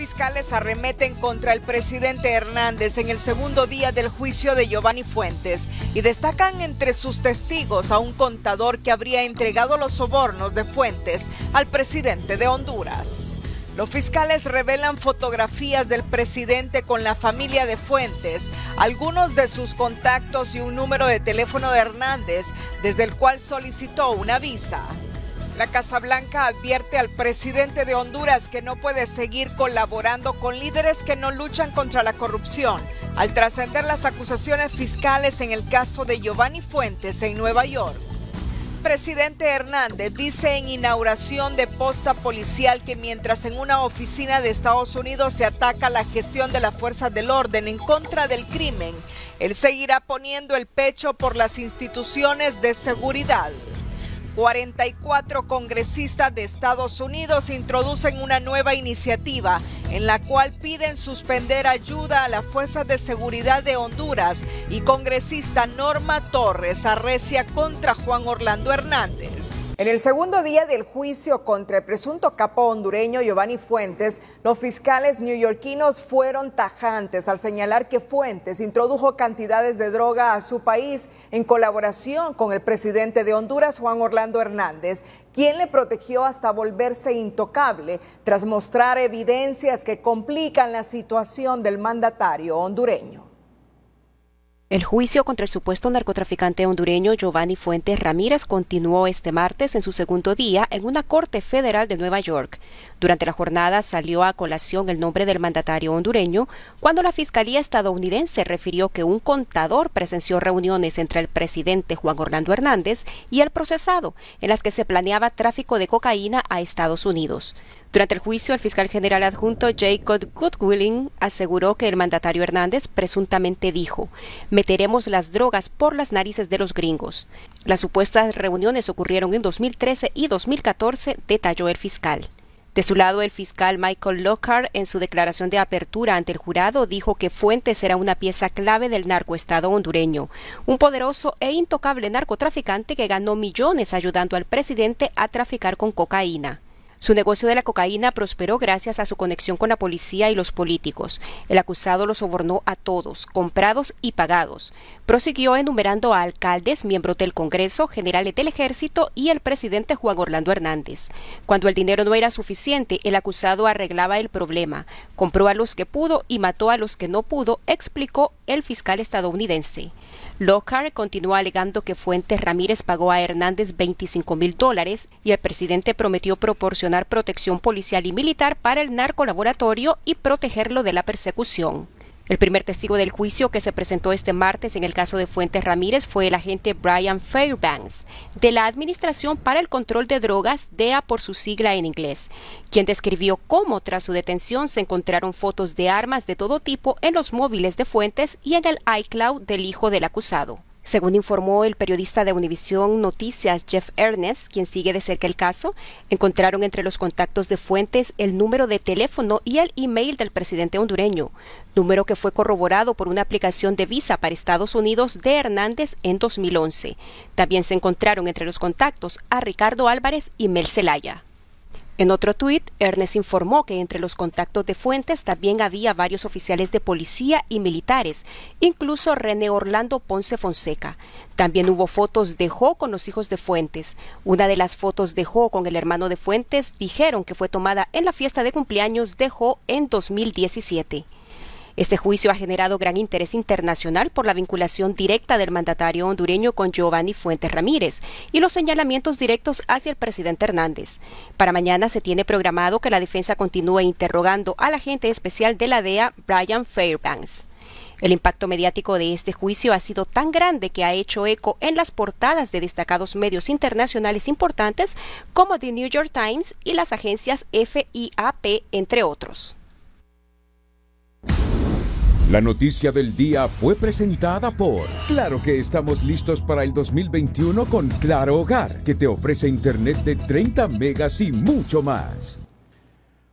fiscales arremeten contra el presidente Hernández en el segundo día del juicio de Giovanni Fuentes y destacan entre sus testigos a un contador que habría entregado los sobornos de Fuentes al presidente de Honduras. Los fiscales revelan fotografías del presidente con la familia de Fuentes, algunos de sus contactos y un número de teléfono de Hernández, desde el cual solicitó una visa. La Casa Blanca advierte al presidente de Honduras que no puede seguir colaborando con líderes que no luchan contra la corrupción, al trascender las acusaciones fiscales en el caso de Giovanni Fuentes en Nueva York. Presidente Hernández dice en inauguración de posta policial que mientras en una oficina de Estados Unidos se ataca la gestión de las fuerzas del orden en contra del crimen, él seguirá poniendo el pecho por las instituciones de seguridad. 44 congresistas de Estados Unidos introducen una nueva iniciativa en la cual piden suspender ayuda a las fuerzas de seguridad de Honduras y congresista Norma Torres arrecia contra Juan Orlando Hernández. En el segundo día del juicio contra el presunto capo hondureño Giovanni Fuentes, los fiscales neoyorquinos fueron tajantes al señalar que Fuentes introdujo cantidades de droga a su país en colaboración con el presidente de Honduras, Juan Orlando Hernández, quien le protegió hasta volverse intocable tras mostrar evidencias que complican la situación del mandatario hondureño. El juicio contra el supuesto narcotraficante hondureño Giovanni Fuentes Ramírez continuó este martes en su segundo día en una corte federal de Nueva York. Durante la jornada salió a colación el nombre del mandatario hondureño cuando la Fiscalía estadounidense refirió que un contador presenció reuniones entre el presidente Juan Orlando Hernández y el procesado en las que se planeaba tráfico de cocaína a Estados Unidos. Durante el juicio, el fiscal general adjunto Jacob Goodwilling aseguró que el mandatario Hernández presuntamente dijo, meteremos las drogas por las narices de los gringos. Las supuestas reuniones ocurrieron en 2013 y 2014, detalló el fiscal. De su lado, el fiscal Michael Lockhart, en su declaración de apertura ante el jurado, dijo que Fuentes era una pieza clave del narcoestado hondureño, un poderoso e intocable narcotraficante que ganó millones ayudando al presidente a traficar con cocaína. Su negocio de la cocaína prosperó gracias a su conexión con la policía y los políticos. El acusado lo sobornó a todos, comprados y pagados. Prosiguió enumerando a alcaldes, miembros del Congreso, generales del Ejército y el presidente Juan Orlando Hernández. Cuando el dinero no era suficiente, el acusado arreglaba el problema. Compró a los que pudo y mató a los que no pudo, explicó el fiscal estadounidense. Lockhart continúa alegando que Fuentes Ramírez pagó a Hernández 25 mil dólares y el presidente prometió proporcionar protección policial y militar para el narcolaboratorio y protegerlo de la persecución. El primer testigo del juicio que se presentó este martes en el caso de Fuentes Ramírez fue el agente Brian Fairbanks de la Administración para el Control de Drogas, DEA por su sigla en inglés, quien describió cómo tras su detención se encontraron fotos de armas de todo tipo en los móviles de Fuentes y en el iCloud del hijo del acusado. Según informó el periodista de Univisión Noticias Jeff Ernest, quien sigue de cerca el caso, encontraron entre los contactos de fuentes el número de teléfono y el email del presidente hondureño, número que fue corroborado por una aplicación de visa para Estados Unidos de Hernández en 2011. También se encontraron entre los contactos a Ricardo Álvarez y Mel Zelaya. En otro tuit, Ernest informó que entre los contactos de fuentes también había varios oficiales de policía y militares, incluso René Orlando Ponce Fonseca. También hubo fotos de Jo con los hijos de Fuentes. Una de las fotos de Jo con el hermano de Fuentes dijeron que fue tomada en la fiesta de cumpleaños de Jo en 2017. Este juicio ha generado gran interés internacional por la vinculación directa del mandatario hondureño con Giovanni Fuentes Ramírez y los señalamientos directos hacia el presidente Hernández. Para mañana se tiene programado que la defensa continúe interrogando al agente especial de la DEA, Brian Fairbanks. El impacto mediático de este juicio ha sido tan grande que ha hecho eco en las portadas de destacados medios internacionales importantes como The New York Times y las agencias FIAP, entre otros. La noticia del día fue presentada por Claro que estamos listos para el 2021 con Claro Hogar, que te ofrece internet de 30 megas y mucho más.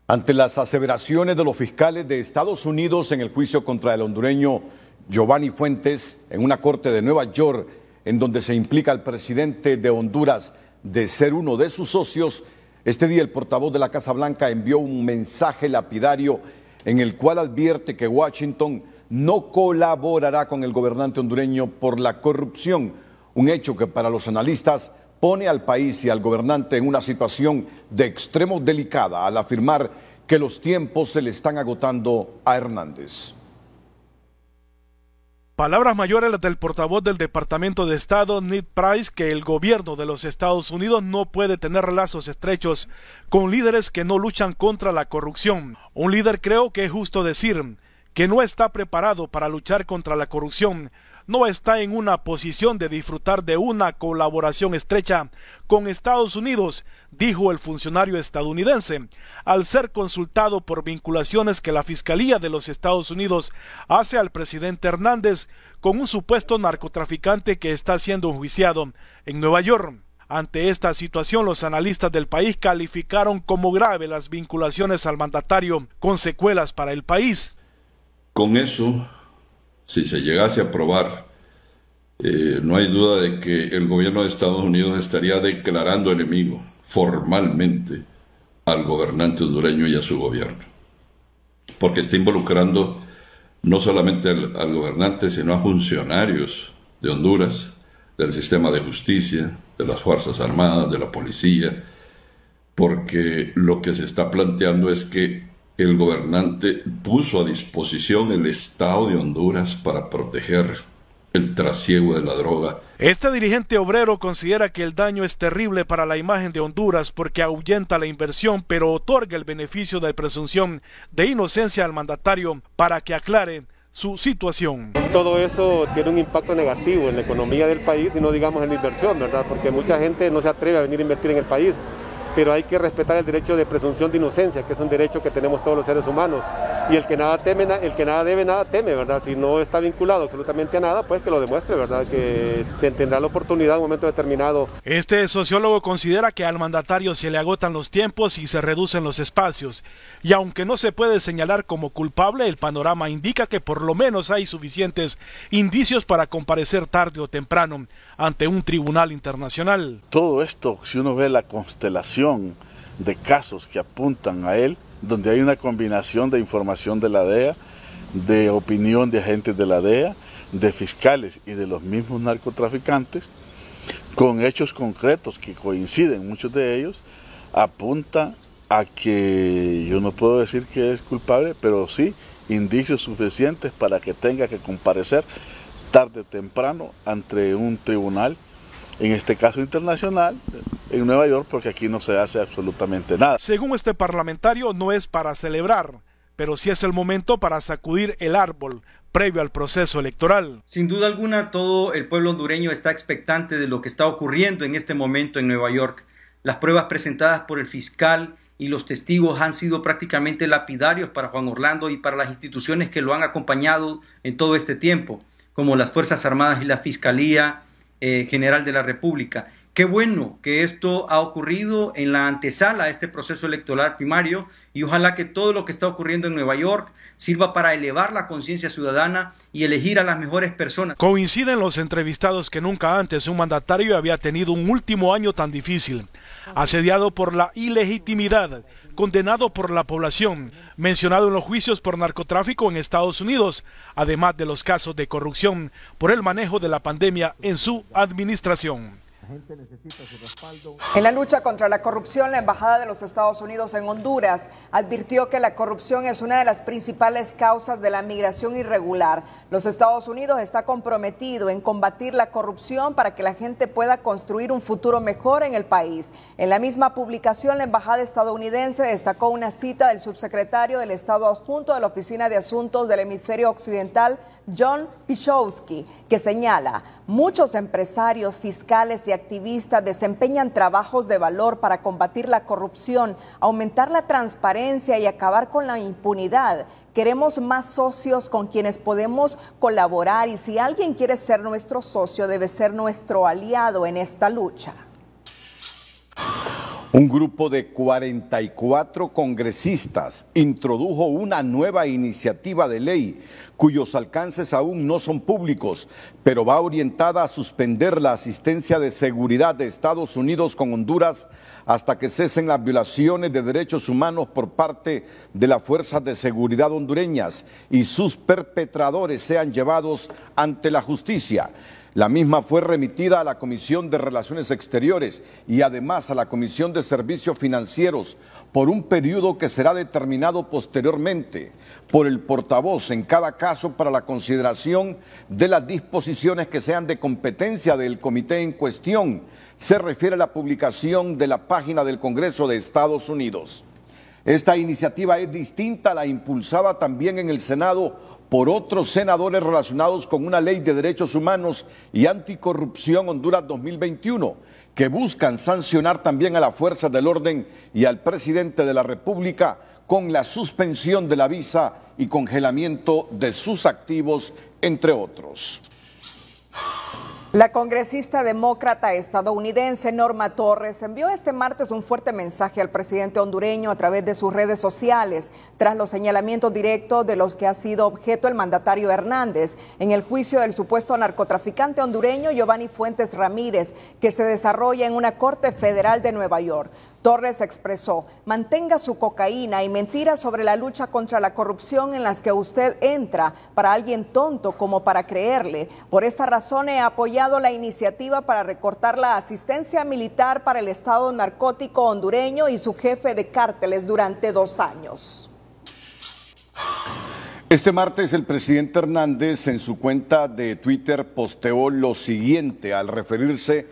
Ante las aseveraciones de los fiscales de Estados Unidos en el juicio contra el hondureño Giovanni Fuentes en una corte de Nueva York, en donde se implica al presidente de Honduras de ser uno de sus socios, este día el portavoz de la Casa Blanca envió un mensaje lapidario en el cual advierte que Washington no colaborará con el gobernante hondureño por la corrupción, un hecho que para los analistas pone al país y al gobernante en una situación de extremo delicada al afirmar que los tiempos se le están agotando a Hernández. Palabras mayores las del portavoz del Departamento de Estado, Ned Price, que el gobierno de los Estados Unidos no puede tener lazos estrechos con líderes que no luchan contra la corrupción. Un líder creo que es justo decir que no está preparado para luchar contra la corrupción, no está en una posición de disfrutar de una colaboración estrecha con Estados Unidos, dijo el funcionario estadounidense, al ser consultado por vinculaciones que la Fiscalía de los Estados Unidos hace al presidente Hernández con un supuesto narcotraficante que está siendo enjuiciado en Nueva York. Ante esta situación, los analistas del país calificaron como grave las vinculaciones al mandatario con secuelas para el país. Con eso si se llegase a aprobar, eh, no hay duda de que el gobierno de Estados Unidos estaría declarando enemigo formalmente al gobernante hondureño y a su gobierno, porque está involucrando no solamente al gobernante, sino a funcionarios de Honduras, del sistema de justicia, de las Fuerzas Armadas, de la policía, porque lo que se está planteando es que el gobernante puso a disposición el Estado de Honduras para proteger el trasiego de la droga. Este dirigente obrero considera que el daño es terrible para la imagen de Honduras porque ahuyenta la inversión, pero otorga el beneficio de presunción de inocencia al mandatario para que aclare su situación. Todo eso tiene un impacto negativo en la economía del país y no digamos en la inversión, ¿verdad? Porque mucha gente no se atreve a venir a invertir en el país pero hay que respetar el derecho de presunción de inocencia, que es un derecho que tenemos todos los seres humanos y el que nada teme, el que nada debe, nada teme, ¿verdad? Si no está vinculado absolutamente a nada, pues que lo demuestre, ¿verdad? Que tendrá la oportunidad en un momento determinado. Este sociólogo considera que al mandatario se le agotan los tiempos y se reducen los espacios, y aunque no se puede señalar como culpable, el panorama indica que por lo menos hay suficientes indicios para comparecer tarde o temprano ante un tribunal internacional. Todo esto, si uno ve la constelación de casos que apuntan a él, donde hay una combinación de información de la DEA, de opinión de agentes de la DEA, de fiscales y de los mismos narcotraficantes, con hechos concretos que coinciden muchos de ellos, apunta a que yo no puedo decir que es culpable, pero sí indicios suficientes para que tenga que comparecer tarde o temprano ante un tribunal en este caso internacional, en Nueva York, porque aquí no se hace absolutamente nada. Según este parlamentario, no es para celebrar, pero sí es el momento para sacudir el árbol previo al proceso electoral. Sin duda alguna, todo el pueblo hondureño está expectante de lo que está ocurriendo en este momento en Nueva York. Las pruebas presentadas por el fiscal y los testigos han sido prácticamente lapidarios para Juan Orlando y para las instituciones que lo han acompañado en todo este tiempo, como las Fuerzas Armadas y la Fiscalía, eh, general de la República Qué bueno que esto ha ocurrido en la antesala a este proceso electoral primario y ojalá que todo lo que está ocurriendo en Nueva York sirva para elevar la conciencia ciudadana y elegir a las mejores personas. Coinciden los entrevistados que nunca antes un mandatario había tenido un último año tan difícil, asediado por la ilegitimidad, condenado por la población, mencionado en los juicios por narcotráfico en Estados Unidos, además de los casos de corrupción por el manejo de la pandemia en su administración. En la lucha contra la corrupción, la Embajada de los Estados Unidos en Honduras advirtió que la corrupción es una de las principales causas de la migración irregular. Los Estados Unidos está comprometido en combatir la corrupción para que la gente pueda construir un futuro mejor en el país. En la misma publicación, la Embajada estadounidense destacó una cita del subsecretario del Estado adjunto de la Oficina de Asuntos del Hemisferio Occidental, John Pichowski, que señala Muchos empresarios, fiscales y activistas desempeñan trabajos de valor para combatir la corrupción, aumentar la transparencia y acabar con la impunidad. Queremos más socios con quienes podemos colaborar y si alguien quiere ser nuestro socio debe ser nuestro aliado en esta lucha. Un grupo de 44 congresistas introdujo una nueva iniciativa de ley cuyos alcances aún no son públicos, pero va orientada a suspender la asistencia de seguridad de Estados Unidos con Honduras hasta que cesen las violaciones de derechos humanos por parte de las fuerzas de seguridad hondureñas y sus perpetradores sean llevados ante la justicia. La misma fue remitida a la Comisión de Relaciones Exteriores y además a la Comisión de Servicios Financieros por un periodo que será determinado posteriormente por el portavoz en cada caso para la consideración de las disposiciones que sean de competencia del comité en cuestión. Se refiere a la publicación de la página del Congreso de Estados Unidos. Esta iniciativa es distinta a la impulsada también en el Senado por otros senadores relacionados con una ley de derechos humanos y anticorrupción Honduras 2021, que buscan sancionar también a las fuerzas del orden y al presidente de la República con la suspensión de la visa y congelamiento de sus activos, entre otros. La congresista demócrata estadounidense Norma Torres envió este martes un fuerte mensaje al presidente hondureño a través de sus redes sociales tras los señalamientos directos de los que ha sido objeto el mandatario Hernández en el juicio del supuesto narcotraficante hondureño Giovanni Fuentes Ramírez que se desarrolla en una corte federal de Nueva York. Torres expresó, mantenga su cocaína y mentiras sobre la lucha contra la corrupción en las que usted entra para alguien tonto como para creerle. Por esta razón he apoyado la iniciativa para recortar la asistencia militar para el Estado narcótico hondureño y su jefe de cárteles durante dos años. Este martes el presidente Hernández en su cuenta de Twitter posteó lo siguiente al referirse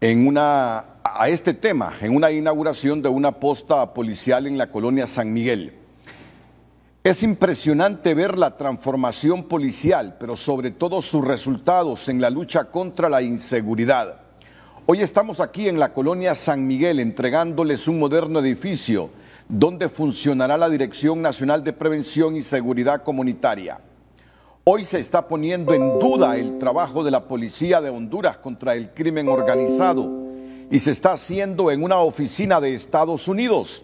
en una a este tema en una inauguración de una posta policial en la colonia San Miguel. Es impresionante ver la transformación policial, pero sobre todo sus resultados en la lucha contra la inseguridad. Hoy estamos aquí en la colonia San Miguel entregándoles un moderno edificio donde funcionará la Dirección Nacional de Prevención y Seguridad Comunitaria. Hoy se está poniendo en duda el trabajo de la Policía de Honduras contra el crimen organizado y se está haciendo en una oficina de Estados Unidos,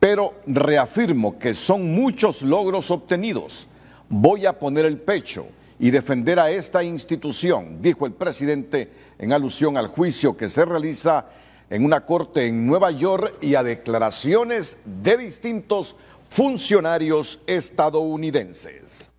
pero reafirmo que son muchos logros obtenidos. Voy a poner el pecho y defender a esta institución, dijo el presidente en alusión al juicio que se realiza en una corte en Nueva York y a declaraciones de distintos funcionarios estadounidenses.